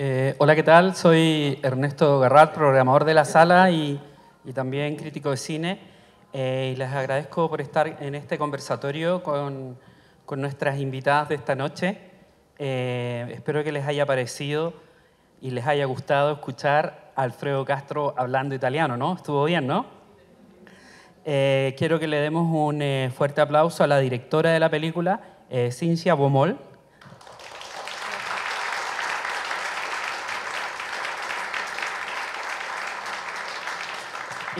Eh, hola, ¿qué tal? Soy Ernesto Garrat, programador de la sala y, también crítico de cine. Eh, y les agradezco por estar en este conversatorio con, nuestras invitadas de esta noche. Eh, espero que les haya parecido y les haya gustado escuchar a Alfredo Castro hablando italiano, ¿no? Estuvo bien, ¿no? quiero que le demos un fuerte aplauso a la directora de la película, Cinzia Bomol.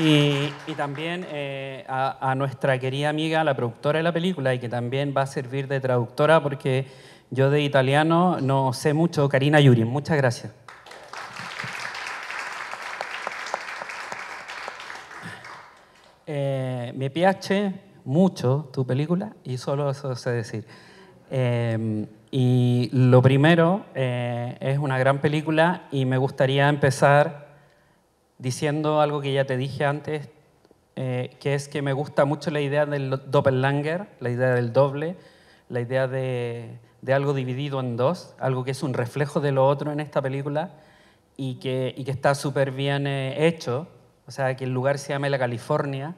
Y, también eh, a, nuestra querida amiga, la productora de la película, y que también va a servir de traductora porque yo de italiano no sé mucho, Karina yuri Muchas gracias. Eh, me piace mucho tu película y solo eso sé decir. Eh, y lo primero, es una gran película y me gustaría empezar diciendo algo que ya te dije antes, eh, que es que me gusta mucho la idea del doppelganger, la idea del doble, la idea de, algo dividido en dos, algo que es un reflejo de lo otro en esta película y que, que está súper bien eh, hecho, o sea, que el lugar se llame la California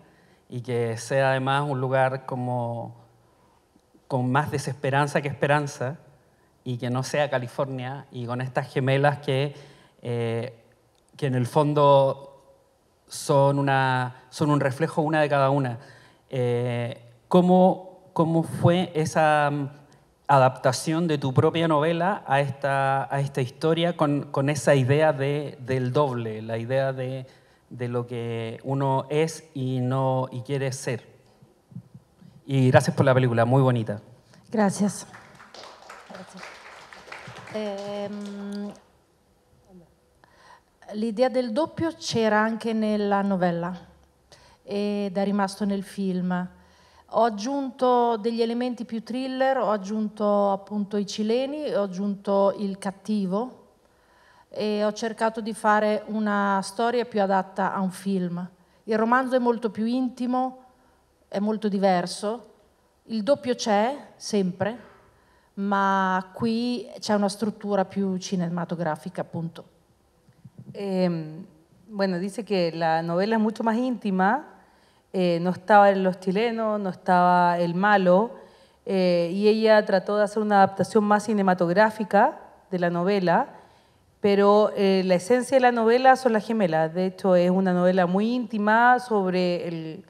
y que sea además un lugar como con más desesperanza que esperanza y que no sea California y con estas gemelas que eh, que en el fondo son, una, son un reflejo una de cada una. Eh, ¿cómo, fue esa mm, adaptación de tu propia novela a esta, a esta historia con, esa idea de, del doble, la idea de, lo que uno es y, no, y quiere ser? Y gracias por la película, muy bonita. Gracias. gracias. Em, l'idea del doppio c'era anche nella novella ed è rimasto nel film. Ho aggiunto degli elementi più thriller, ho aggiunto appunto i cileni, ho aggiunto il cattivo e ho cercato di fare una storia più adatta a un film. Il romanzo è molto più intimo, è molto diverso, il doppio c'è sempre, ma qui c'è una struttura più cinematografica appunto. Em, bueno, dice que la novela es mucho más íntima, eh, no estaba en los chilenos, no estaba el malo, eh, y ella trató de hacer una adaptación más cinematográfica de la novela, pero eh, la esencia de la novela son las gemelas, de hecho es una novela muy íntima sobre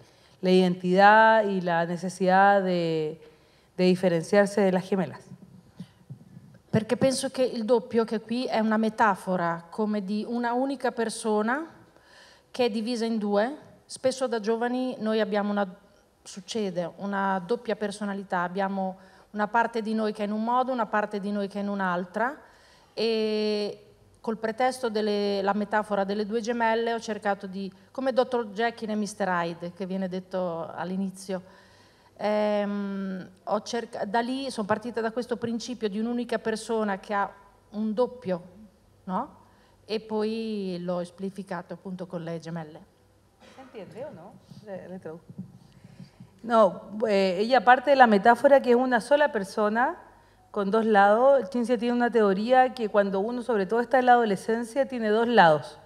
la identidad y la necesidad de diferenciarse de las gemelas. perché penso che il doppio che qui è una metafora come di una unica persona che è divisa in due. Spesso da giovani noi abbiamo una, succede, una doppia personalità, abbiamo una parte di noi che è in un modo, una parte di noi che è in un'altra e col pretesto della metafora delle due gemelle ho cercato di, come Dr. Jekyll e Mr. Hyde che viene detto all'inizio, ehm, cerca- da lì son partita da questo principio di un'unica persona que ha un doppio, no? E poi lo esplificato appunto con le gemelle. entiende o no? Le- No, eh, ella parte de la metáfora que es una sola persona con dos lados. Chinzia tiene una teoría que cuando uno, sobre todo está en la adolescencia, tiene dos lados.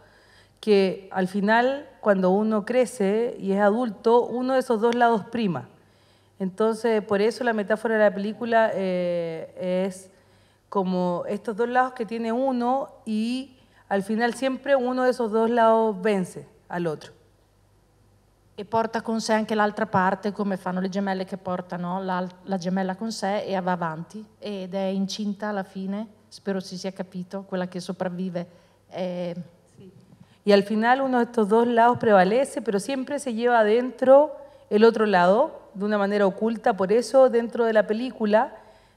Que al final, cuando uno crece y es adulto, uno de esos dos lados prima. Entonces, por eso la metáfora de la película eh, es como estos dos lados que tiene uno y al final siempre uno de esos dos lados vence al otro. E porta con sé anche l'altra parte, come fanno le gemelle che portano la, la gemella con sé e va avanti ed è incinta alla fine, spero si sia capito, quella che sopravvive. Eh... Sí. Y al final uno di questi due lati prevalece, pero sempre se lleva adentro el otro lado de una manera oculta. Por eso, dentro de la película,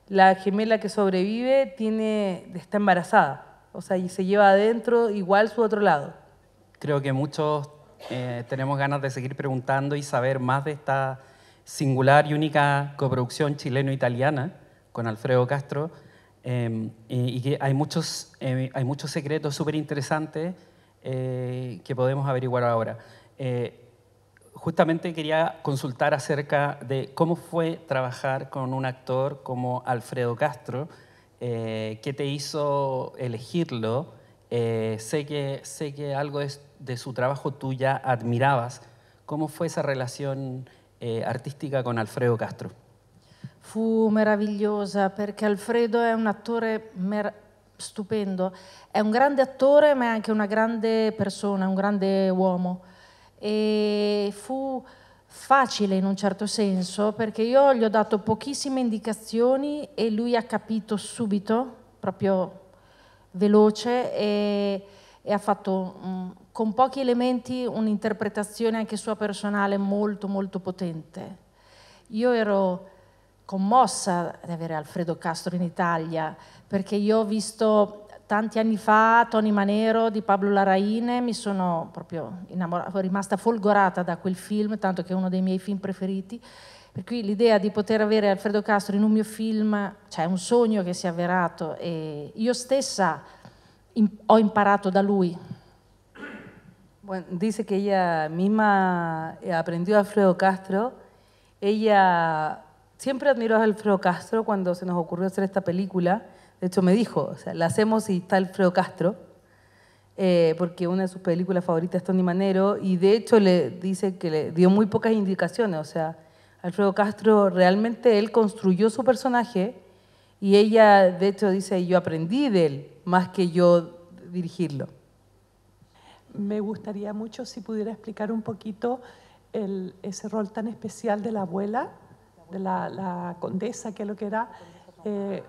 la gemela que sobrevive tiene, está embarazada. O sea, y se lleva adentro igual su otro lado. Creo que muchos eh, tenemos ganas de seguir preguntando y saber más de esta singular y única coproducción chileno-italiana con Alfredo Castro. Em, y, que hay muchos, em, hay muchos secretos súper interesantes eh, que podemos averiguar ahora. Eh, justamente quería consultar acerca de cómo fue trabajar con un actor como Alfredo Castro, eh, qué te hizo elegirlo. Eh, sé, que, algo de, su trabajo tú ya admirabas. ¿Cómo fue esa relación eh, artística con Alfredo Castro? Fue maravillosa, porque Alfredo es un actor estupendo. Es un grande actor, pero también anche una grande persona, un grande uomo. e fu facile in un certo senso perché io gli ho dato pochissime indicazioni e lui ha capito subito, proprio veloce e, e ha fatto mm, con pochi elementi un'interpretazione anche sua personale molto molto potente. Io ero commossa di avere Alfredo Castro in Italia perché io ho visto tanti anni fa Tony Manero di Pablo Laraine, mi sono proprio innamorata, rimasta folgorata da quel film, tanto che è uno dei miei film preferiti. Per cui l'idea di poter avere Alfredo Castro in un mio film, cioè è un sogno che si è avverato e io stessa ho imparato da lui. Bueno, dice che ella misma eh, aprendió a Alfredo Castro. Ella sempre admiró Alfredo Castro quando se nos ocurrió hacer esta película. De hecho, me dijo, o sea, la hacemos y está Alfredo Castro, eh, porque una de sus películas favoritas es Tony Manero, y de hecho le dice que le dio muy pocas indicaciones. O sea, Alfredo Castro realmente él construyó su personaje y ella, de hecho, dice, yo aprendí de él más que yo dirigirlo. Me gustaría mucho si pudiera explicar un poquito ese rol tan especial de la abuela, de la, condesa, que es lo que era. Eh,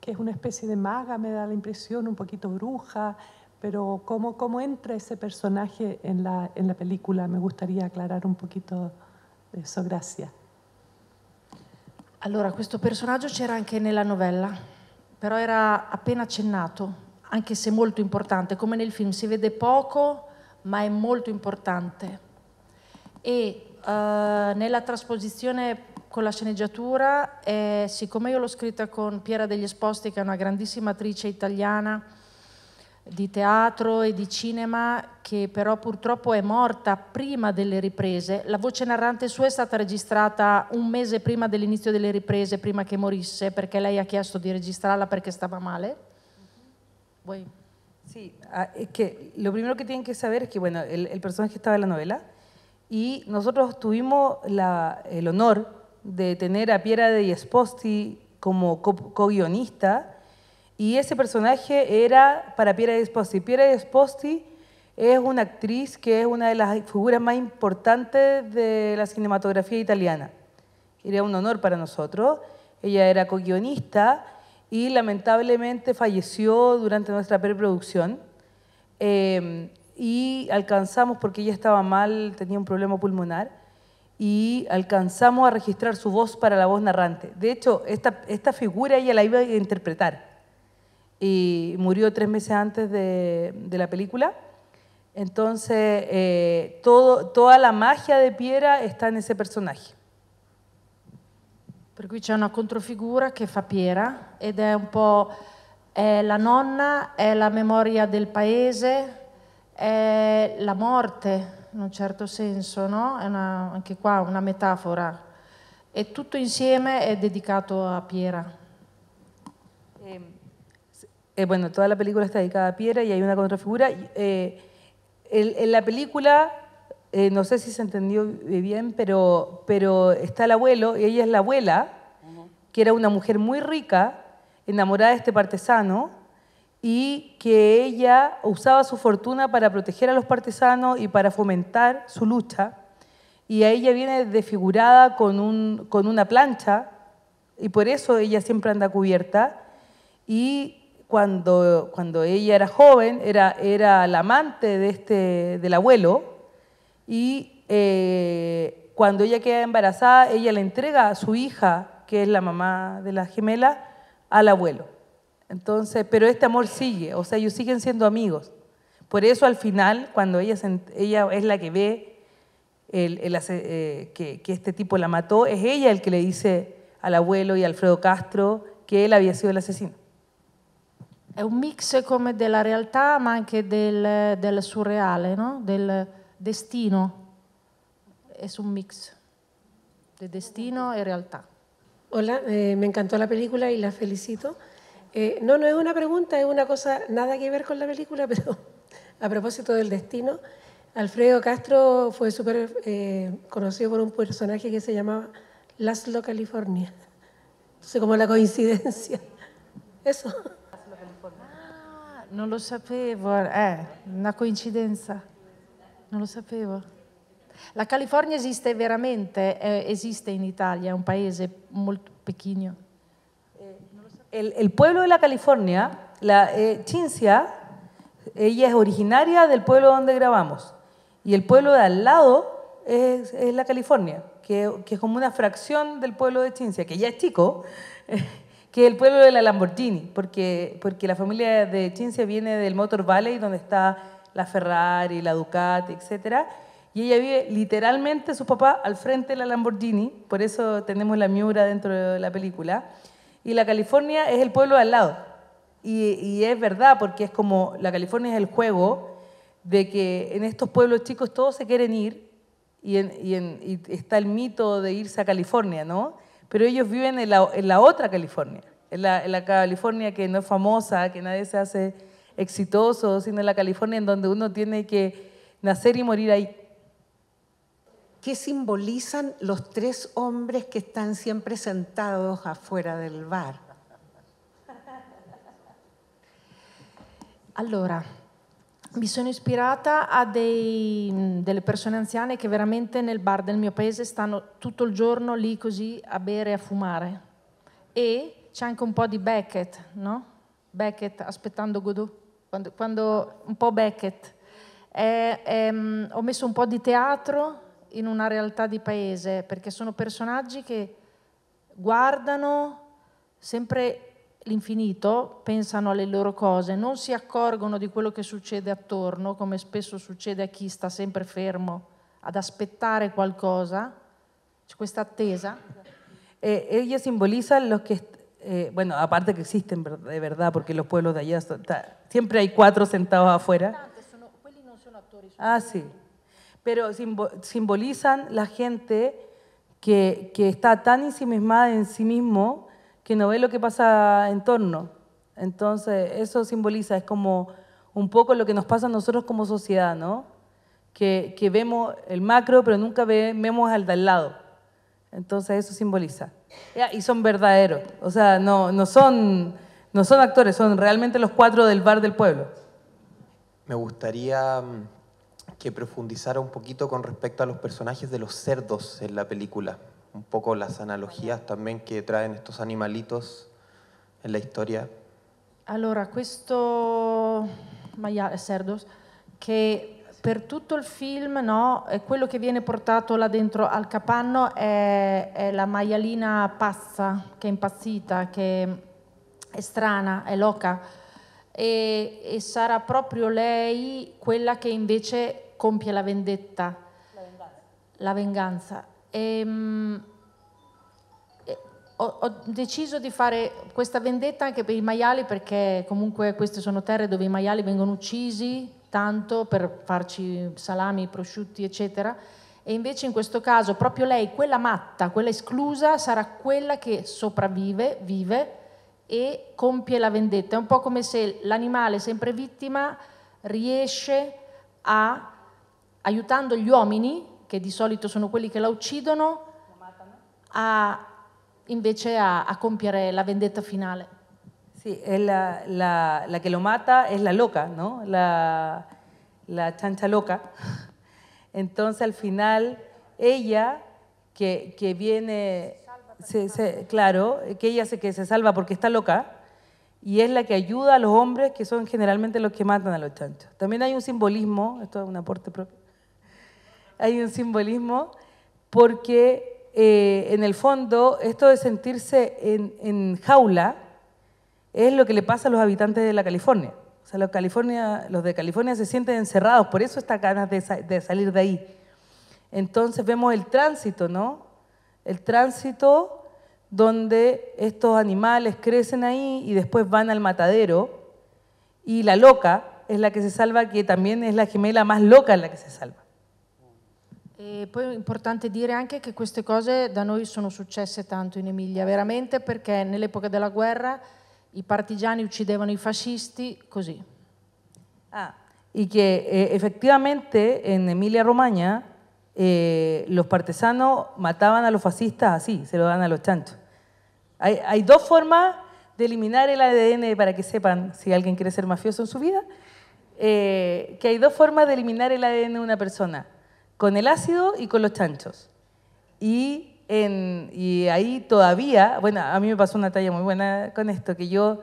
que es una especie de maga, me da la impresión, un poquito bruja, pero cómo, cómo entra ese personaje en la, en la película, me gustaría aclarar un poquito eso, gracias. Allora, questo personaggio c'era anche nella novella, però era appena accennato, anche se molto importante, come nel film, si vede poco, ma è molto importante. E uh, nella trasposizione con la sceneggiatura e siccome io l'ho scritta con Piera degli Esposti che è una grandissima attrice italiana di teatro e di cinema che però purtroppo è morta prima delle riprese, la voce narrante sua è stata registrata un mese prima dell'inizio delle riprese, prima che morisse, perché lei ha chiesto di registrarla perché stava male. Vuoi? Sì, es ah, que lo primero che tienen que sapere è che bueno, il personaggio personaje estaba en novela y nosotros tuvimos la, el honor de tener a Piera de Esposti como co-guionista. y ese personaje era para Piera de Esposti. Piera de Esposti es una actriz que es una de las figuras más importantes de la cinematografía italiana. Era un honor para nosotros. Ella era co-guionista y lamentablemente falleció durante nuestra preproducción. Eh, y alcanzamos, porque ella estaba mal, tenía un problema pulmonar, y alcanzamos a registrar su voz para la voz narrante. De hecho, esta, esta figura ella la iba a interpretar y murió tres meses antes de, de la película. Entonces, eh, toda la magia de Piera está en ese personaje. Per cui c'è una controfigura che fa Piera ed è un po' è la nonna, è la memoria del paese, è la morte, en un cierto senso, no? una, anche qua una metafora. es tutto insieme è dedicato a Piera. Em, eh, bueno, toda la película está dedicada a Piera y hay una contrafigura. Eh, en, la película, eh, no sé si se entendió bien, pero, pero está el abuelo y ella es la abuela, que era una mujer muy rica, enamorada de este artesano, y que ella usaba su fortuna para proteger a los partisanos y para fomentar su lucha. Y a ella viene desfigurada con, un, con una plancha y por eso ella siempre anda cubierta. Y cuando, cuando ella era joven, era, era la amante de este, del abuelo y eh, cuando ella queda embarazada, ella le entrega a su hija, que es la mamá de la gemela, al abuelo. Entonces, pero este amor sigue, o sea, ellos siguen siendo amigos. Por eso al final, cuando ella, es la que ve el, eh, que, este tipo la mató, es ella el que le dice al abuelo y a Alfredo Castro que él había sido el asesino. Es un mix eh, de la realidad, más anche del, eh, del surreal, no? del destino. Es un mix de destino y realidad. Hola, me encantó la película y la felicito. Eh, no, no es una pregunta, es una cosa nada que ver con la película, pero a propósito del destino, Alfredo Castro fue súper eh, conocido por un personaje que se llamaba Laszlo California. Entonces, como la coincidencia. Eso. Ah, No lo sapevo, eh, una coincidencia. No lo sapevo. La California existe veramente, eh, existe en Italia, un país muy pequeño? el, pueblo de la California, la eh, Chincia, ella es originaria del pueblo donde grabamos. Y el pueblo de al lado es, la California, que, es como una fracción del pueblo de Chincia, que ya es chico, que es el pueblo de la Lamborghini, porque, porque la familia de Chincia viene del Motor Valley, donde está la Ferrari, la Ducati, etc. Y ella vive literalmente su papá al frente de la Lamborghini, por eso tenemos la Miura dentro de la película y la California es el pueblo de al lado. Y, es verdad, porque es como la California es el juego de que en estos pueblos chicos todos se quieren ir y, está el mito de irse a California, ¿no? Pero ellos viven en la, otra California, en la, California que no es famosa, que nadie se hace exitoso, sino en la California en donde uno tiene que nacer y morir ahí. ¿Qué simbolizan los tres hombres que están siempre sentados afuera del bar? Allora, mi sono ispirata a dei, delle persone anziane che veramente nel bar del mio paese stanno tutto il giorno lì così a bere e a fumare. E c'è anche un po' di Beckett, no? Beckett aspettando Godot, quando, quando un po' Beckett. Eh, ehm, ho messo un po' di teatro in una realtà di paese, perché sono personaggi che guardano sempre l'infinito, pensano alle loro cose, non si accorgono di quello che succede attorno, come spesso succede a chi sta sempre fermo ad aspettare qualcosa, c'è questa attesa. Eh, ellos simbolizan los que, eh, bueno, aparte que existen de verdad, porque los pueblos de allá, son, ta, siempre hay cuatro sentados afuera. Ah, sí. pero simbolizan la gente que, que, está tan ensimismada en sí mismo que no ve lo que pasa en torno. Entonces, eso simboliza, es como un poco lo que nos pasa a nosotros como sociedad, ¿no? Que, que vemos el macro, pero nunca vemos al de al lado. Entonces, eso simboliza. Y son verdaderos, o sea, no, no, son, no son actores, son realmente los cuatro del bar del pueblo. Me gustaría mm, que profundizara un poquito con respecto a los personajes de los cerdos en la película, un poco las analogías también que traen estos animalitos en la historia. Allora, questo maiale, cerdos, che per tutto il film, no, quello che viene portato là dentro al capanno è, è la maialina pazza, che è impazzita, che è strana, è loca. E, e, sarà proprio lei quella che invece compie la vendetta, la venganza. La venganza. Ehm, e, mh, ho, ho, deciso di fare questa vendetta anche per i maiali perché comunque queste sono terre dove i maiali vengono uccisi tanto per farci salami, prosciutti, eccetera. E invece in questo caso proprio lei, quella matta, quella esclusa, sarà quella che sopravvive, vive e compie la vendetta. È un po' come se l'animale sempre vittima riesce a a los hombres, que de solito son los que la uccidono, a, invece a, a compiere la vendetta final. Sí, la, la, la, que lo mata es la loca, ¿no? La, la chancha loca. Entonces al final ella que, que viene, claro, que ella se, que se salva porque está loca y es la que ayuda a los hombres que son generalmente los que matan a los chanchos. También hay un simbolismo, esto es un aporte propio, hay un simbolismo porque eh, en el fondo esto de sentirse en, jaula es lo que le pasa a los habitantes de la California. O sea, los, California, los de California se sienten encerrados, por eso está ganas de salir de ahí. Entonces vemos el tránsito, ¿no? El tránsito donde estos animales crecen ahí y después van al matadero y la loca es la que se salva, que también es la gemela más loca en la que se salva. E poi è importante dire anche che queste cose da noi sono successe tanto in Emilia, veramente perché nell'epoca della guerra i partigiani uccidevano i fascisti così. Ah, e che eh, efectivamente en Emilia Romagna eh, los partisanos mataban a los fascistas así, se lo dan a los chanchos. Hay, hay dos formas de eliminar el ADN para que sepan si alguien quiere ser mafioso en su vida, eh, que hay dos formas de eliminar el ADN de una persona. con el ácido y con los chanchos. Y, ahí todavía, bueno, a mí me pasó una talla muy buena con esto, que yo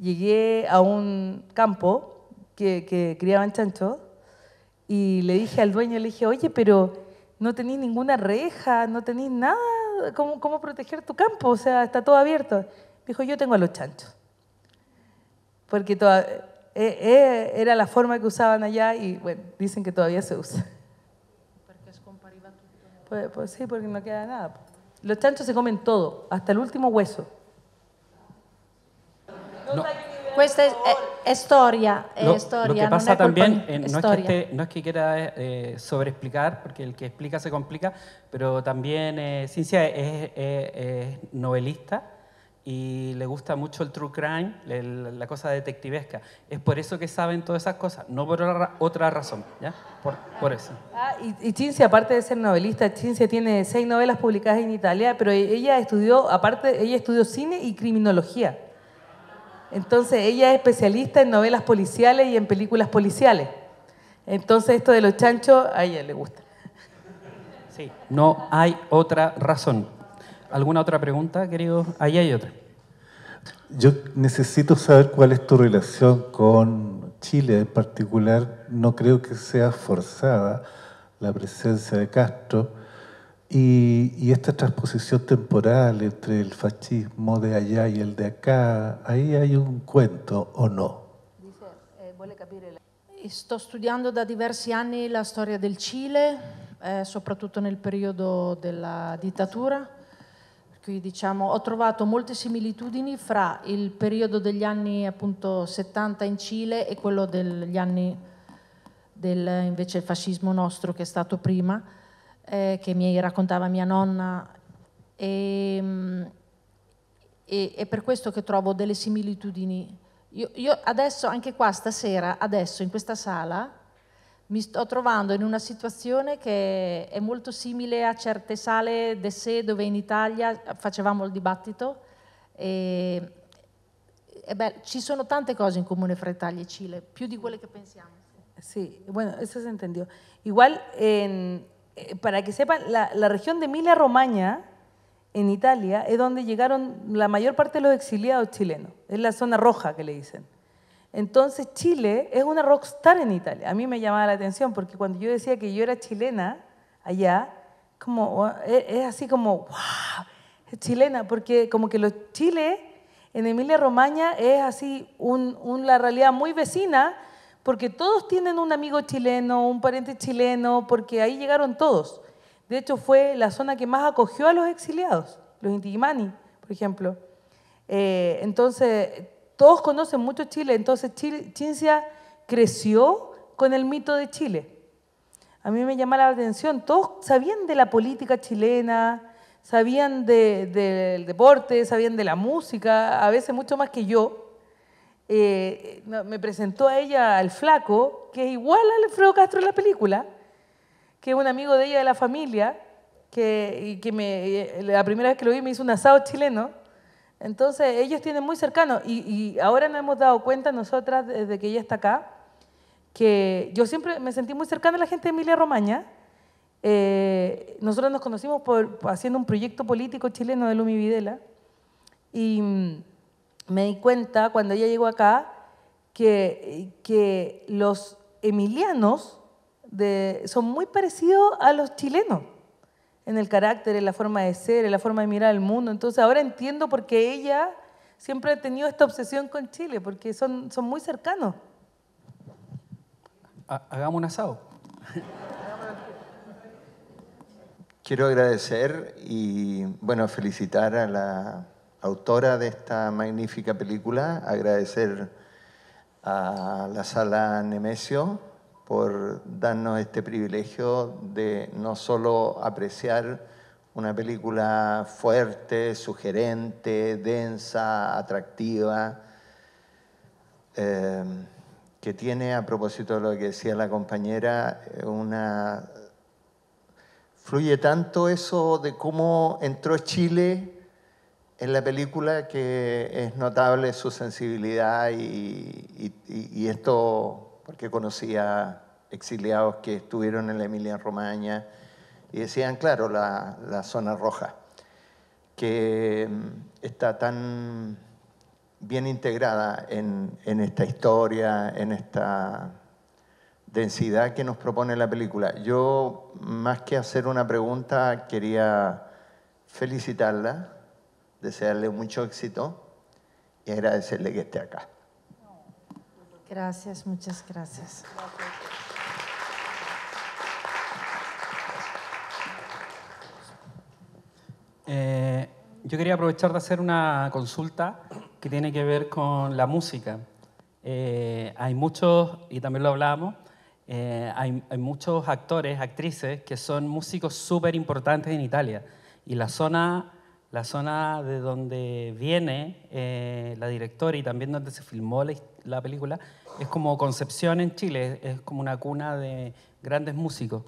llegué a un campo que, criaban chanchos y le dije al dueño, le dije, oye, pero no tenéis ninguna reja, no tenéis nada, ¿cómo, proteger tu campo? O sea, está todo abierto. dijo, yo tengo a los chanchos. Porque eh, eh, era la forma que usaban allá y bueno, dicen que todavía se usa. Pues, pues, sí, porque no queda nada. Los chanchos se comen todo, hasta el último hueso. No. Pues, eh, es historia lo, que pasa también, eh, no, es que no, es que quiera eh, sobreexplicar, porque el que explica se complica, pero también eh, Ciencia es novelista y le gusta mucho el true crime, la cosa detectivesca. Es por eso que saben todas esas cosas, no por otra razón, ¿ya? Por, eso. Ah, y, y Cinzia, aparte de ser novelista, tiene seis novelas publicadas en Italia, pero ella estudió, aparte, ella estudió cine y criminología. Entonces, ella es especialista en novelas policiales y en películas policiales. Entonces, esto de los chanchos, a ella le gusta. Sí, no hay otra razón. ¿Alguna otra pregunta, querido? Ahí hay otra. Yo necesito saber cuál es tu relación con Chile en particular. No creo que sea forzada la presencia de Castro y, esta transposición temporal entre el fascismo de allá y el de acá. Ahí hay un cuento o no. Eh, estudiando estudiando da diversi años la historia del Cile, eh, soprattutto nel periodo la dictadura. Qui, diciamo, ho trovato molte similitudini fra il periodo degli anni appunto, 70 in Cile e quello degli anni del invece, fascismo nostro che è stato prima, eh, che mi raccontava mia nonna. Ehm, e, e, è per questo che trovo delle similitudini. Io, io adesso, anche qua stasera, adesso in questa sala, mi sto trovando in una situazione che è molto simile a certe sale de sé dove in Italia facevamo il dibattito. E, e beh, ci sono tante cose in comune fra Italia e Cile, più di quelle che pensiamo. Sì, bueno, eso se entendió. Igual, en, para que sepan, la, la región de emilia Romagna, en Italia, es donde llegaron la mayor parte de los exiliados chilenos. Es la zona roja que le dicen. Entonces Chile es una rockstar en Italia. A mí me llamaba la atención porque cuando yo decía que yo era chilena allá, oh, e, es así como, wow, chilena, porque como que los chiles en Emilia Romagna es así un, una realidad muy vecina, porque todos tienen un amigo chileno, un pariente chileno, porque ahí llegaron todos. De hecho, fue la zona que más acogió a los exiliados, los Intigimani, por ejemplo. Eh, entonces, todos conocen mucho Chile, entonces Chincia creció con el mito de Chile. A mí me llama la atención, todos sabían de la política chilena, sabían del deporte, sabían de la música, a veces mucho más que yo. Eh, me presentó a ella al flaco, que es igual al Alfredo Castro en la película, que es un amigo de ella de la familia, que, eh, la primera vez que lo vi me hizo un asado chileno entonces, ellos tienen muy cercano, y, ahora nos hemos dado cuenta nosotras desde que ella está acá, que yo siempre me sentí muy cercana a la gente de Emilia romaña eh, nosotros nos conocimos haciendo un proyecto político chileno de Lumi Videla, y mm, me di cuenta cuando ella llegó acá que, que los emilianos son muy parecidos a los chilenos en el carácter, en la forma de ser, en la forma de mirar al mundo. Entonces ahora entiendo por qué ella siempre ha tenido esta obsesión con Chile, porque son, son muy cercanos. Hagamos un asado. Quiero agradecer y bueno, felicitar a la autora de esta magnífica película, agradecer a la sala Nemesio, por darnos este privilegio de no solo apreciar una película fuerte, sugerente, densa, atractiva, eh, que tiene, a propósito de lo que decía la compañera, eh, una... Fluye tanto eso de cómo entró Chile en la película que es notable su sensibilidad y esto que conocía exiliados que estuvieron en la emilia Romagna y decían, claro, la, zona roja, que mm, está tan bien integrada en, en esta historia, en esta densidad que nos propone la película. Yo, más que hacer una pregunta, quería felicitarla, desearle mucho éxito y agradecerle que esté acá. Gracias, muchas gracias. Eh, yo quería aprovechar de hacer una consulta que tiene que ver con la música. Eh, hay muchos, y también lo hablábamos, eh, hay, hay, muchos actores, actrices que son músicos súper importantes en Italia. Y la zona la zona de donde viene eh, la directora y también donde se filmó la, película, es como Concepción en Chile, es, como una cuna de grandes músicos.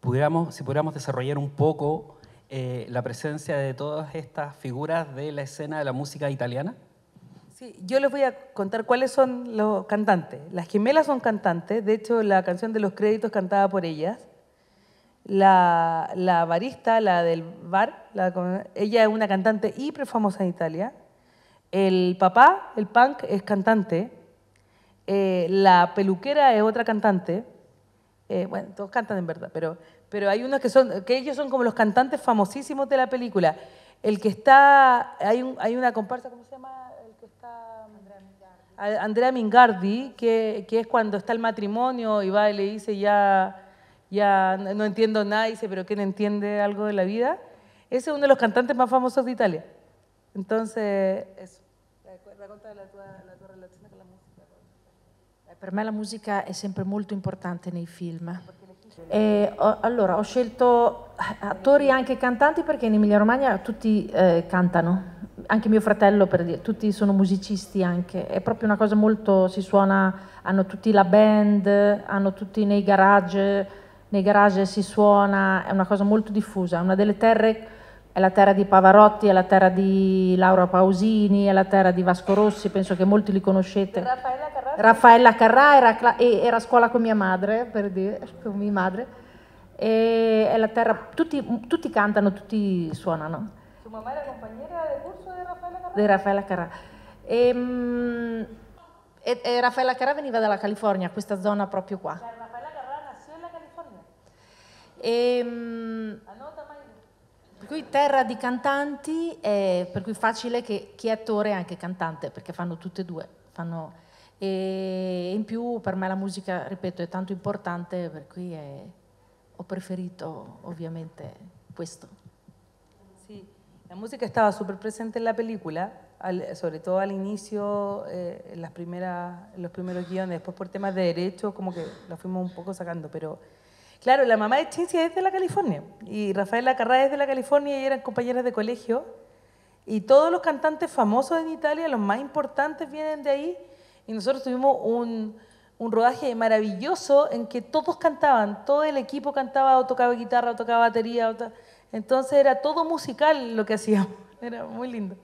Pudiéramos, si pudiéramos desarrollar un poco eh, la presencia de todas estas figuras de la escena de la música italiana. Sí, yo les voy a contar cuáles son los cantantes. Las gemelas son cantantes, de hecho la canción de los créditos cantada por ellas. La, barista, la del bar, ella es una cantante hiper famosa en Italia. El papá, el punk, es cantante. Eh, la peluquera es otra cantante. Eh, bueno, todos cantan en verdad, pero, pero hay unos que son, que ellos son como los cantantes famosísimos de la película. El que está, hay, hay una comparsa, ¿cómo se llama? El que está... Andrea Mingardi, que, que es cuando está el matrimonio y va y le dice ya ya no entiendo nada, dice, pero ¿quién entiende algo de la vida? Ese es uno de los cantantes más famosos de Italia. Entonces, eso. Racconta la tua, relazione con la musica. Per me la musica è sempre molto importante nei film. E, eh, o, allora, ho scelto attori e anche cantanti perché in Emilia Romagna tutti eh, cantano, anche mio fratello per dire, tutti sono musicisti anche, è proprio una cosa molto, si suona, hanno tutti la band, hanno tutti nei garage, nei garage si suona, è una cosa molto diffusa, è una delle terre, è la terra di Pavarotti, è la terra di Laura Pausini, è la terra di Vasco Rossi, penso che molti li conoscete. Raffaella Carrà, Raffaella Carrà era, era, a scuola con mia madre, per dire, con mia madre, e è la terra, tutti, tutti cantano, tutti suonano. Sua mamma era compagniera del corso di Raffaella Carrà? Di Raffaella Carrà. E, ehm, e, e Raffaella Carrà veniva dalla California, questa zona proprio qua. Cioè, e, ehm, per cui terra di cantanti, è, per cui facile che chi è attore è anche cantante, perché fanno tutte e due. Fanno, e in più per me la musica, ripeto, è tanto importante, per cui è, ho preferito ovviamente questo. Sí. La música estaba súper presente nella pellicola. película, al, sobre todo al inicio, eh, en las primeras, los primeros guiones, después por temas de derecho, como que lo fuimos un poco sacando, pero Claro, la mamá de Cinzia es de la California y Rafaela Carrá es de la California y eran compañeras de colegio. Y todos los cantantes famosos en Italia, los más importantes, vienen de ahí. Y nosotros tuvimos un, rodaje maravilloso en que todos cantaban, todo el equipo cantaba, o tocaba guitarra, o tocaba batería. Entonces era todo musical lo que hacíamos, era muy lindo.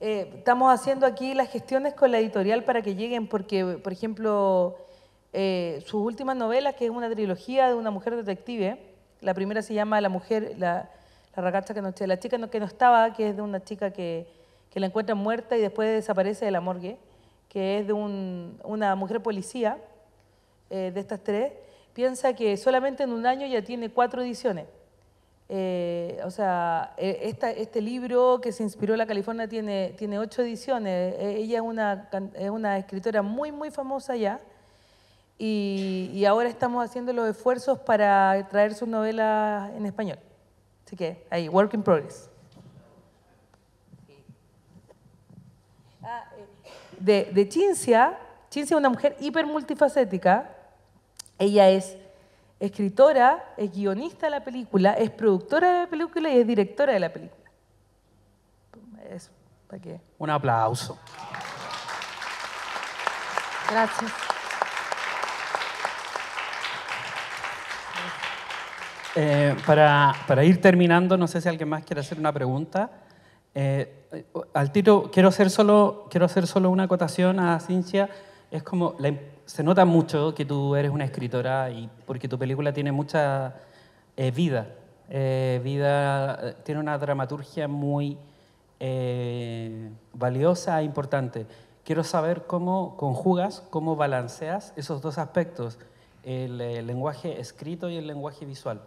Eh, estamos haciendo aquí las gestiones con la editorial para que lleguen, porque, por ejemplo, eh, sus últimas novelas, que es una trilogía de una mujer detective. La primera se llama La mujer, la, la que no, la chica que no estaba, que es de una chica que, la encuentra muerta y después desaparece de la morgue, que es de una mujer policía eh, de estas tres. Piensa que solamente en un año ya tiene cuatro ediciones. Eh, o sea, esta, este libro que se inspiró en la California tiene, tiene ocho ediciones. Ella es una, es una escritora muy, muy famosa ya y, ahora estamos haciendo los esfuerzos para traer su novela en español. Así que ahí, work in progress. De, de Chincia, Chincia es una mujer hiper multifacética. Ella es escritora, es guionista de la película, es productora de la película y es directora de la película. ¿para Un aplauso. Gracias. Eh, para, ir terminando, no sé si alguien más quiere hacer una pregunta. Eh, al tiro, quiero hacer, solo, quiero hacer solo una acotación a Cincia. Es como, se nota mucho que tú eres una escritora y porque tu película tiene mucha eh, vida. vida tiene una dramaturgia muy valiosa e importante. Quiero saber cómo conjugas, cómo balanceas esos dos aspectos, el lenguaje escrito y el lenguaje visual.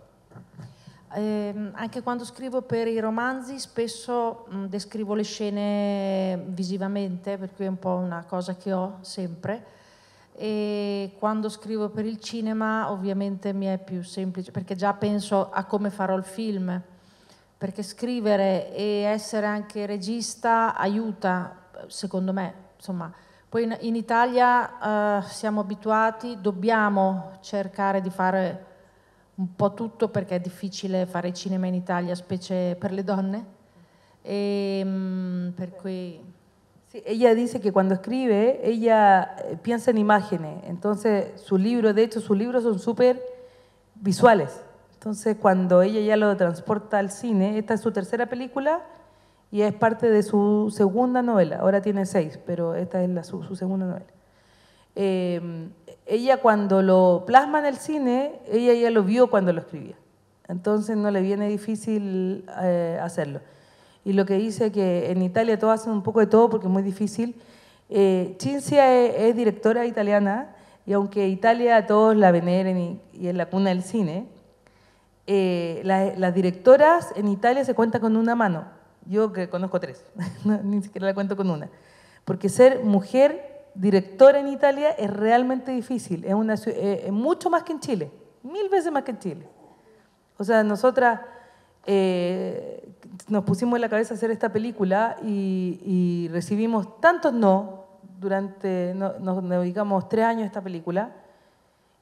Eh, anche quando scrivo per i romanzi spesso mh, descrivo le scene visivamente, per cui è un po' una cosa che ho sempre. E quando scrivo per il cinema ovviamente mi è più semplice perché già penso a come farò il film, perché scrivere e essere anche regista aiuta, secondo me, insomma. Poi in, in Italia eh, siamo abituati, dobbiamo cercare di fare un po' tutto perché è difficile fare cinema en Italia, specie para las donne. Ehm, ella dice que cuando escribe, ella eh, piensa en imágenes, entonces su libro de hecho sus libros son súper visuales. Entonces cuando ella ya lo transporta al cine, esta es su tercera película y es parte de su segunda novela, ahora tiene seis, pero esta es su segunda novela. Em, ella cuando lo plasma en el cine, ella ya lo vio cuando lo escribía. Entonces no le viene difícil eh, hacerlo. Y lo que dice que en Italia todos hacen un poco de todo porque es muy difícil. Eh, Cinzia e, es, directora italiana y aunque Italia a todos la veneren y, es la cuna del cine, eh, las, directoras en Italia se cuentan con una mano. Yo que conozco tres, ni siquiera la cuento con una. Porque ser mujer director en Italia es realmente difícil, eh, es, mucho más que en Chile, mil veces más que en Chile. O sea, nosotras eh, nos pusimos en la cabeza hacer esta película y, recibimos tantos no durante, no, nos dedicamos tres años a esta película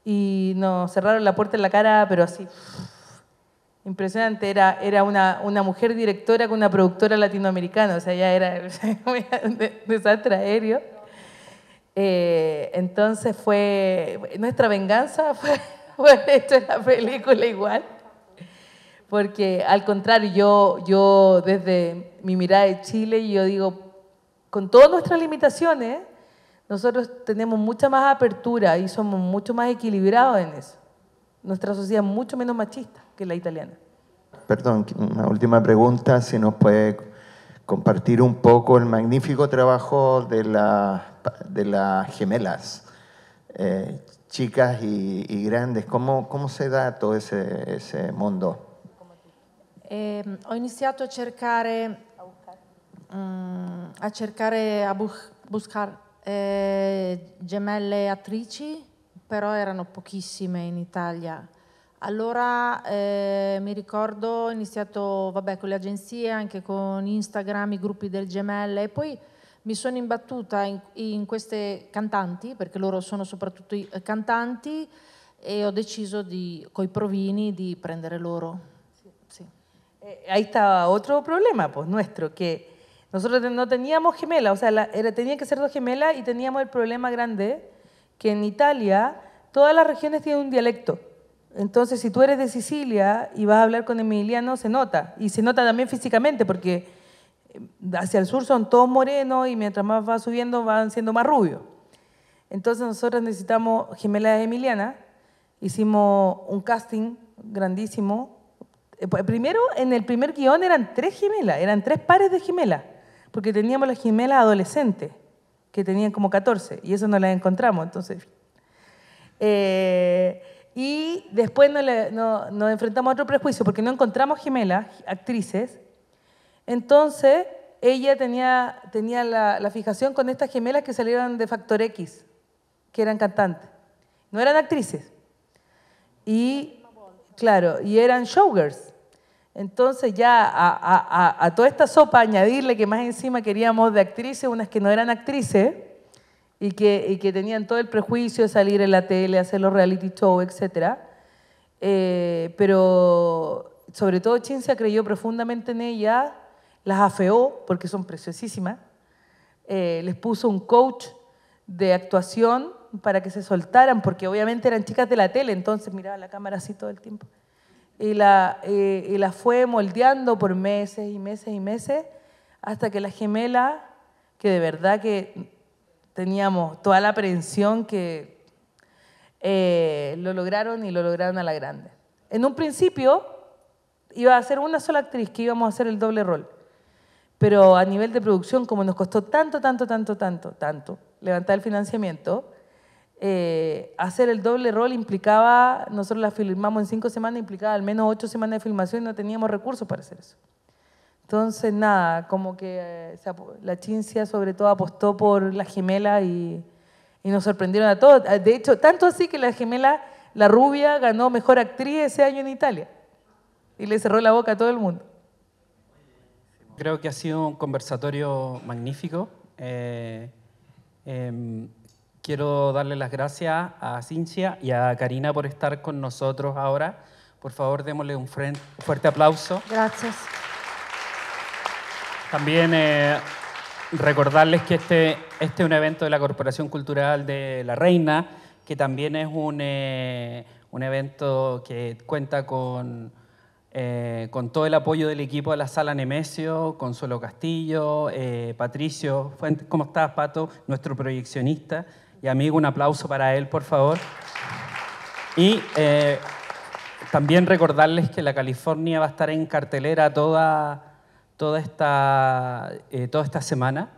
y nos cerraron la puerta en la cara, pero así. Impresionante, era, era una, una, mujer directora con una productora latinoamericana, o sea, ya era un desastre aéreo. Eh, entonces fue, nuestra venganza fue, hecho en la película igual, porque al contrario, yo, yo desde mi mirada de Chile, yo digo, con todas nuestras limitaciones, nosotros tenemos mucha más apertura y somos mucho más equilibrados en eso. Nuestra sociedad es mucho menos machista que la italiana. Perdón, una última pregunta, si nos puede compartir un poco el magnífico trabajo de la de las gemelas, eh, chicas y, y grandes. ¿Cómo, ¿Cómo, se da todo ese, ese mondo? Eh, ho iniziato a cercare um, a cercare a buch, buscar eh, gemelle attrici, però erano pochissime in Italia. Allora eh, mi ricordo, ho iniziato vabbè, con le agenzie, anche con Instagram, i gruppi del gemelle e poi mi sono imbattuta in, estos cantantes, porque perché loro sono soprattutto eh, cantanti, e ho deciso di, coi provini di prendere loro. Sí. E, e ahí estaba otro problema, pues nuestro, que nosotros no teníamos gemela o sea, era, tenían que ser dos gemelas y teníamos el problema grande que en Italia todas las regiones tienen un dialecto. Entonces, si tú eres de Sicilia y vas a hablar con Emiliano, se nota. Y se nota también físicamente, porque hacia el sur son todos morenos y mientras más va subiendo van siendo más rubios. Entonces nosotros necesitamos gemelas Emiliana, hicimos un casting grandísimo. Eh, pues, primero, en el primer guión eran tres gemelas, eran tres pares de gemelas, porque teníamos las gemelas adolescentes, que tenían como 14, y eso no las encontramos, entonces... Eh, y después nos, nos enfrentamos a otro prejuicio, porque no encontramos gemelas, actrices, entonces, ella tenía, la, fijación con estas gemelas que salieron de Factor X, que eran cantantes. No eran actrices. Y, claro, y eran showgirls. Entonces ya a, toda esta sopa añadirle que más encima queríamos de actrices unas que no eran actrices y que, y tenían todo el prejuicio de salir en la tele, hacer los reality shows, etc. Eh, pero sobre todo Chinza creyó profundamente en ella las afeó porque son preciosísimas, eh, les puso un coach de actuación para que se soltaran, porque obviamente eran chicas de la tele, entonces miraba la cámara así todo el tiempo. Y la, la fue moldeando por meses y meses y meses, hasta que la gemela, que de verdad que teníamos toda la aprensión que eh, lo lograron y lo lograron a la grande. En un principio iba a ser una sola actriz, que íbamos a hacer el doble rol pero a nivel de producción, como nos costó tanto, tanto, tanto, tanto, tanto levantar el financiamiento, eh, hacer el doble rol implicaba, nosotros la filmamos en cinco semanas, implicaba al menos ocho semanas de filmación y no teníamos recursos para hacer eso. Entonces, nada, como que eh, la chincia sobre todo apostó por la gemela y nos sorprendieron a todos. Ah, de hecho, tanto así que la gemela, la rubia, ganó mejor actriz ese año en Italia y le cerró la boca a todo el mundo. Creo que ha sido un conversatorio magnífico. Eh, em, quiero darle las gracias a Cincia y a Karina por estar con nosotros ahora. Por favor, démosle un fuerte aplauso. Gracias. También eh, recordarles que este, este es un evento de la Corporación Cultural de la Reina, que también es un, eh, un evento que cuenta con eh, con todo el apoyo del equipo de la sala Nemesio, Consuelo Castillo, eh, Patricio ¿Cómo estás, Pato? Nuestro proyeccionista y amigo, un aplauso para él, por favor. Y eh, también recordarles que la California va a estar en cartelera toda, esta, toda esta semana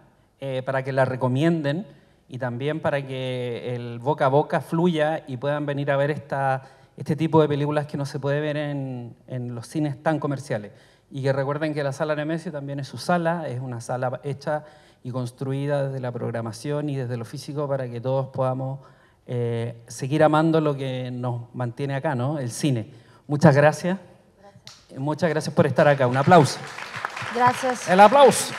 para que la recomienden y también para que el boca a boca fluya y puedan venir a ver esta este tipo de películas que no se puede ver en, los cines tan comerciales. Y que recuerden que la sala Nemesio también es su sala, es una sala hecha y construida desde la programación y desde lo físico para que todos podamos eh, seguir amando lo que nos mantiene acá, ¿no? El cine. Muchas gracias. Muchas gracias por estar acá. Un aplauso. Gracias. El aplauso.